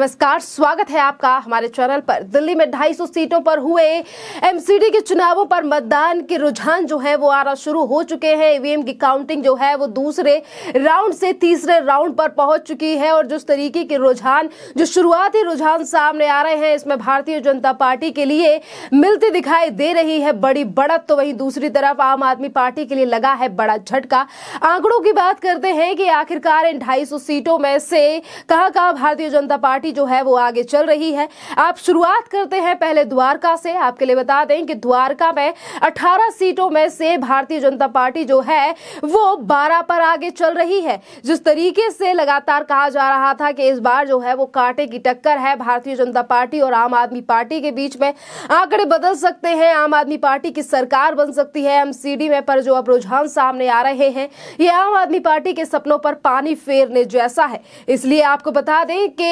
नमस्कार स्वागत है आपका हमारे चैनल पर दिल्ली में 250 सीटों पर हुए एमसीडी के चुनावों पर मतदान के रुझान जो है वो आना शुरू हो चुके हैं ईवीएम e की काउंटिंग जो है वो दूसरे राउंड से तीसरे राउंड पर पहुंच चुकी है और जिस तरीके के रुझान जो शुरुआती रुझान सामने आ रहे हैं इसमें भारतीय जनता पार्टी के लिए मिलती दिखाई दे रही है बड़ी बढ़त तो वही दूसरी तरफ आम आदमी पार्टी के लिए लगा है बड़ा झटका आंकड़ों की बात करते हैं कि आखिरकार इन ढाई सीटों में से कहा भारतीय जनता पार्टी भी जो है वो आगे चल रही है आप शुरुआत करते हैं पहले द्वारका से आपके लिए बता दें कि द्वारका में अठारह सीटों में से भारतीय जनता पार्टी जो है वो बारह पर आगे चल रही है जिस तरीके से लगातार कहा जा रहा था कि इस बार जो है वो कांटे की टक्कर है भारतीय जनता पार्टी और आम आदमी पार्टी के बीच में आंकड़े बदल सकते हैं आम आदमी पार्टी की सरकार बन सकती है एमसीडी में पर जो अब रुझान सामने आ रहे हैं ये आम आदमी पार्टी के सपनों पर पानी फेरने जैसा है इसलिए आपको बता दें कि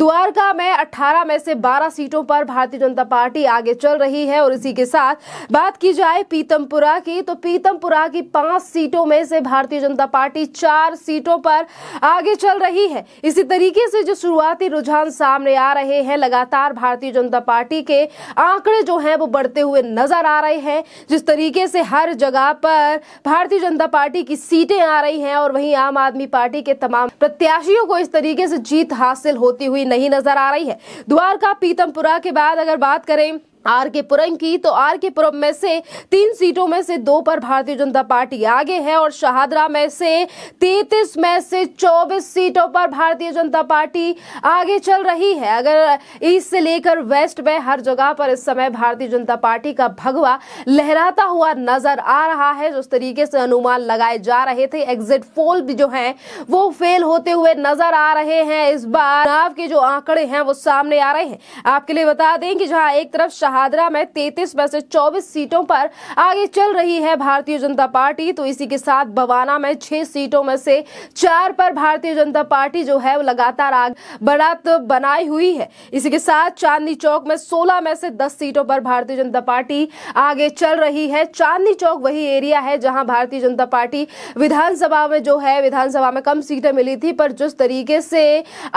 द्वारका में 18 में से 12 सीटों पर भारतीय जनता पार्टी आगे चल रही है और इसी के साथ बात की जाए पीतमपुरा की तो पीतमपुरा की पांच सीटों में से भारतीय जनता पार्टी चार सीटों पर आगे चल रही है इसी तरीके से जो शुरुआती रुझान सामने आ रहे हैं लगातार भारतीय जनता पार्टी के आंकड़े जो है वो बढ़ते हुए नजर आ रहे हैं जिस तरीके से हर जगह पर भारतीय जनता पार्टी की सीटें आ रही हैं और वहीं आम आदमी पार्टी के तमाम प्रत्याशियों को इस तरीके से जीत हासिल होती हुई नहीं नजर आ रही है द्वारका पीतमपुरा के बाद अगर बात करें आर के पुरम की तो आर के पुरम में से तीन सीटों में से दो पर भारतीय जनता पार्टी आगे है और शहादरा में से तैतीस में से चौबीस सीटों पर भारतीय जनता पार्टी आगे चल रही है अगर ईस्ट से लेकर वेस्ट में हर जगह पर इस समय भारतीय जनता पार्टी का भगवा लहराता हुआ नजर आ रहा है जिस तरीके से अनुमान लगाए जा रहे थे एग्जिट पोल भी जो है वो फेल होते हुए नजर आ रहे हैं इस बार चुनाव के जो आंकड़े हैं वो सामने आ रहे हैं आपके लिए बता दें कि जहां एक तरफ हादरा में 33 में से चौबीस सीटों पर आगे चल रही है भारतीय जनता पार्टी तो इसी के साथ बवाना में छह सीटों में से चार पर भारतीय जनता पार्टी जो है वो लगातार बढ़त बनाई हुई है इसी के साथ चांदनी चौक में सोलह में से दस सीटों पर भारतीय जनता पार्टी आगे चल रही है चांदनी चौक वही एरिया है जहां भारतीय जनता पार्टी विधानसभा में जो है विधानसभा में कम सीटें मिली थी पर जिस तरीके से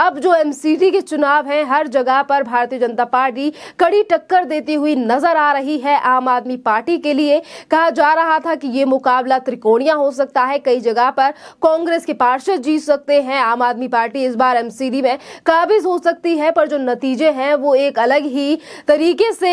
अब जो एमसीडी के चुनाव हैं हर जगह पर भारतीय जनता पार्टी कड़ी टक्कर देती स्थिति हुई नजर आ रही है आम आदमी पार्टी के लिए कहा जा रहा था कि ये मुकाबला त्रिकोणिया हो सकता है कई जगह पर कांग्रेस के पार्षद जीत सकते हैं आम आदमी पार्टी इस बार एमसीडी में काबिज हो सकती है पर जो नतीजे हैं वो एक अलग ही तरीके से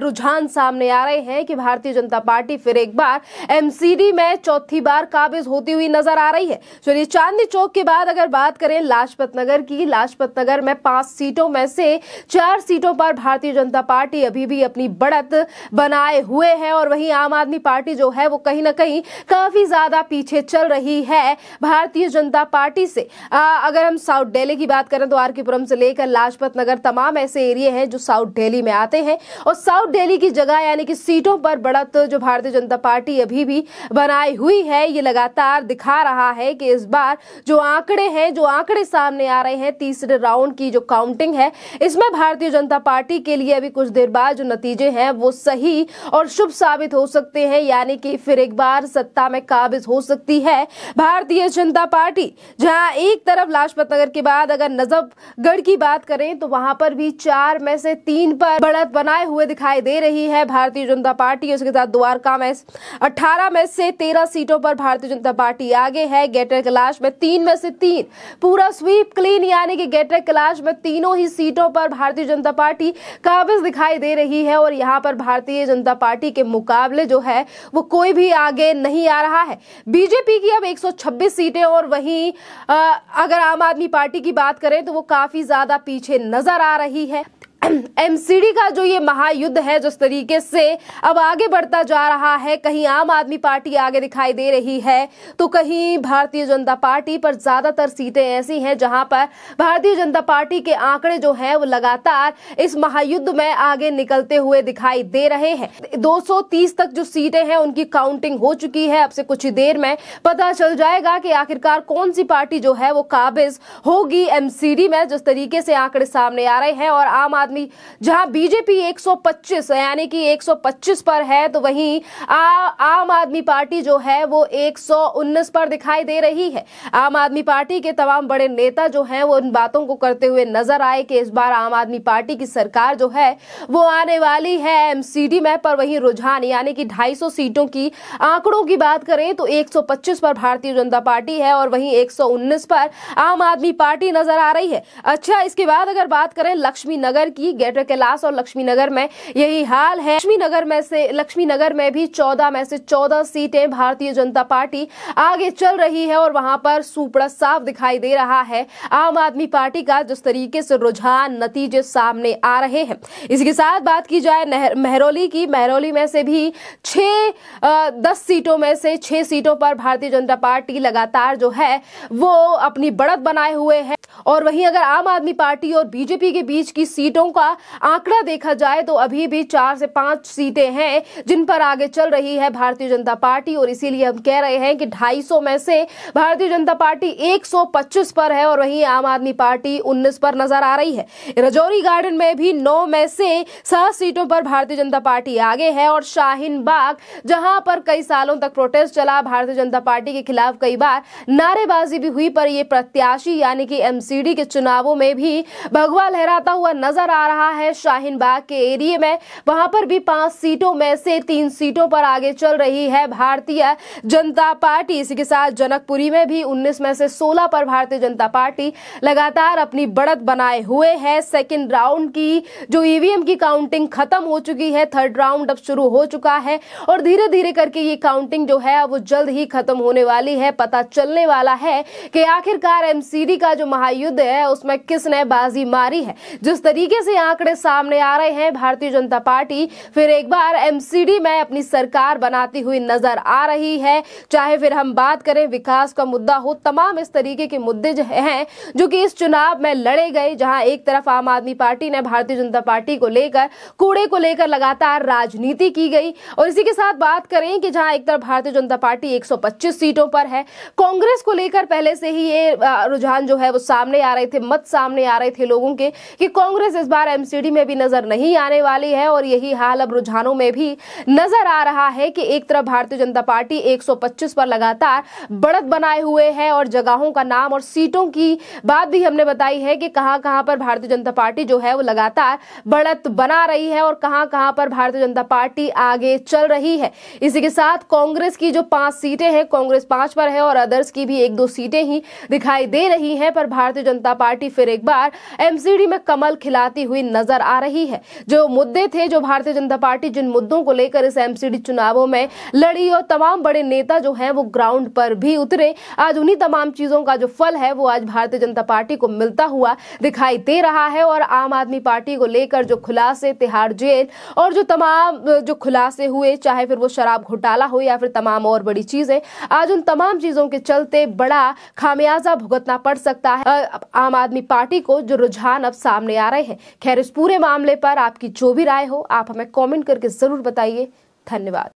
रुझान सामने आ रहे हैं कि भारतीय जनता पार्टी फिर एक बार एमसीडी में चौथी बार काबिज होती हुई नजर आ रही है चलिए चांदनी चौक के बाद अगर बात करें लाजपत नगर की लाजपत नगर में पांच सीटों में से चार सीटों पर भारतीय जनता पार्टी अभी भी अपनी बढ़त बनाए हुए है और वहीं आम आदमी पार्टी जो है वो कहीं ना कहीं काफी ज्यादा पीछे चल रही है भारतीय जनता पार्टी से आ, अगर हम साउथ डेली की बात करें तो आर से लेकर लाजपत नगर तमाम ऐसे एरिए हैं जो साउथ डेली में आते हैं और साउथ डेली की जगह यानी कि सीटों पर बढ़त जो भारतीय जनता पार्टी अभी भी बनाई हुई है ये लगातार दिखा रहा है कि इस बार जो आंकड़े हैं जो आंकड़े सामने आ रहे हैं तीसरे राउंड की जो काउंटिंग है इसमें भारतीय जनता पार्टी के लिए अभी कुछ देर बाद जो नतीजे हैं वो सही और शुभ साबित हो सकते हैं यानी कि फिर एक बार सत्ता में काबिज हो सकती है भारतीय जनता पार्टी जहां एक तरफ लाजपत नगर के बाद अगर नजफगढ़ की बात करें तो वहां पर भी चार में से तीन पर बढ़त बनाए हुए दिखाई दे रही है भारतीय जनता पार्टी उसके साथ द्वारका में अठारह में से तेरह सीटों पर भारतीय जनता पार्टी आगे है गेटर कैलाश में तीन में से तीन पूरा स्वीप क्लीन यानी कि गेटर कैलाश में तीनों ही सीटों पर भारतीय जनता पार्टी काबिज दिखाई दे रही रही है और यहाँ पर भारतीय जनता पार्टी के मुकाबले जो है वो कोई भी आगे नहीं आ रहा है बीजेपी की अब 126 सीटें और वहीं अगर आम आदमी पार्टी की बात करें तो वो काफी ज्यादा पीछे नजर आ रही है एमसीडी का जो ये महायुद्ध है जिस तरीके से अब आगे बढ़ता जा रहा है कहीं आम आदमी पार्टी आगे दिखाई दे रही है तो कहीं भारतीय जनता पार्टी पर ज्यादातर सीटें ऐसी हैं जहां पर भारतीय जनता पार्टी के आंकड़े जो हैं वो लगातार इस महायुद्ध में आगे निकलते हुए दिखाई दे रहे हैं 230 तक जो सीटें हैं उनकी काउंटिंग हो चुकी है अब से कुछ ही देर में पता चल जाएगा कि आखिरकार कौन सी पार्टी जो है वो काबिज होगी एमसीडी में जिस तरीके से आंकड़े सामने आ रहे हैं और आम आदमी आदमी जहां बीजेपी 125 यानी कि 125 पर है तो वहीं आ, आम आदमी पार्टी जो है वो 119 पर दिखाई दे रही है आम आदमी पार्टी के तमाम बड़े नेता जो हैं वो इन बातों को करते हुए नजर आए कि इस बार आम आदमी पार्टी की सरकार जो है वो आने वाली है एमसीडी में पर वहीं रुझान यानी कि ढाई सीटों की आंकड़ों की बात करें तो एक पर भारतीय जनता पार्टी है और वहीं एक पर आम आदमी पार्टी नजर आ रही है अच्छा इसके बाद अगर बात करें लक्ष्मी नगर की ग्रेटर कैलाश और लक्ष्मीनगर में यही हाल है लक्ष्मीनगर में से लक्ष्मी नगर में भी चौदह में से चौदह सीटें भारतीय जनता पार्टी आगे चल रही है और वहां पर सुपड़ा साफ दिखाई दे रहा है आम आदमी पार्टी का जिस तरीके से रुझान नतीजे सामने आ रहे हैं इसके साथ बात की जाए महरौली की महरौली में से भी छह दस सीटों में से छह सीटों पर भारतीय जनता पार्टी लगातार जो है वो अपनी बढ़त बनाए हुए है और वहीं अगर आम आदमी पार्टी और बीजेपी के बीच की सीटों सीटों का आंकड़ा देखा जाए तो अभी भी चार से पांच सीटें हैं जिन पर आगे चल रही है भारतीय जनता पार्टी और इसीलिए हम कह रहे हैं कि 250 में से भारतीय जनता पार्टी 125 पर है और वहीं आम आदमी पार्टी 19 पर नजर आ रही है रजौरी गार्डन में भी नौ में से सात सीटों पर भारतीय जनता पार्टी आगे है और शाहीन बाग जहां पर कई सालों तक प्रोटेस्ट चला भारतीय जनता पार्टी के खिलाफ कई बार नारेबाजी भी हुई पर ये प्रत्याशी यानी कि एमसीडी के चुनावों में भी भगवा लहराता हुआ नजर आ आ रहा है शाहीन बाग के एरिए में वहां पर भी पांच सीटों में से तीन सीटों पर आगे चल रही है भारतीय जनता पार्टी इसी के साथ जनकपुरी में भी 19 में से 16 पर भारतीय जनता पार्टी लगातार अपनी बढ़त बनाए हुए है सेकेंड राउंड की जो ईवीएम की काउंटिंग खत्म हो चुकी है थर्ड राउंड अब शुरू हो चुका है और धीरे धीरे करके ये काउंटिंग जो है वो जल्द ही खत्म होने वाली है पता चलने वाला है कि आखिरकार एमसीडी का जो महायुद्ध है उसमें किसने बाजी मारी है जिस तरीके से से आंकड़े सामने आ रहे हैं भारतीय जनता पार्टी फिर एक बार एमसीडी में अपनी सरकार बनाती हुई नजर आ रही है चाहे फिर हम बात करें विकास का मुद्दा हो तमाम इस तरीके के मुद्दे जो हैं जो कि इस चुनाव में लड़े गए जहां एक तरफ आम आदमी पार्टी ने भारतीय जनता पार्टी को लेकर कूड़े को लेकर लगातार राजनीति की गई और इसी के साथ बात करें कि जहां एक तरफ भारतीय जनता पार्टी 125 सीटों पर है कांग्रेस को लेकर पहले से ही ये रुझान जो है वो सामने आ रहे थे मत सामने आ रहे थे लोगों के कि कांग्रेस इस बार सरकार एमसीडी में भी नजर नहीं आने वाली है और यही हाल अब रुझानों में भी नजर आ रहा है कि एक तरफ भारतीय जनता पार्टी 125 पर लगातार बढ़त बनाए हुए है और जगहों का नाम और सीटों की बात भी हमने बताई है कि कहां कहां पर भारतीय जनता पार्टी जो है वो लगातार बढ़त बना रही है और कहां कहां पर भारतीय जनता पार्टी आगे चल रही है इसी के साथ कांग्रेस की जो पांच सीटें हैं कांग्रेस पांच पर है और अदर्स की भी एक दो सीटें ही दिखाई दे रही है पर भारतीय जनता पार्टी फिर एक बार एमसीडी में कमल खिलाती हुई नजर आ रही है जो मुद्दे थे जो भारतीय जनता पार्टी जिन मुद्दों को लेकर इस एमसीडी चुनावों में लड़ी और तमाम बड़े नेता जो है वो ग्राउंड पर भी उतरे आज उन्हीं तमाम चीजों का जो फल है वो आज भारतीय जनता पार्टी को मिलता हुआ दिखाई दे रहा है और आम आदमी पार्टी को लेकर जो खुलासे तिहाड़ जेल और जो तमाम जो खुलासे हुए चाहे फिर वो शराब घोटाला हो या फिर तमाम और बड़ी चीजें आज उन तमाम चीजों के चलते बड़ा खामियाजा भुगतना पड़ सकता है आम आदमी पार्टी को जो रुझान अब सामने आ रहे हैं खैर इस पूरे मामले पर आपकी जो भी राय हो आप हमें कॉमेंट करके जरूर बताइए धन्यवाद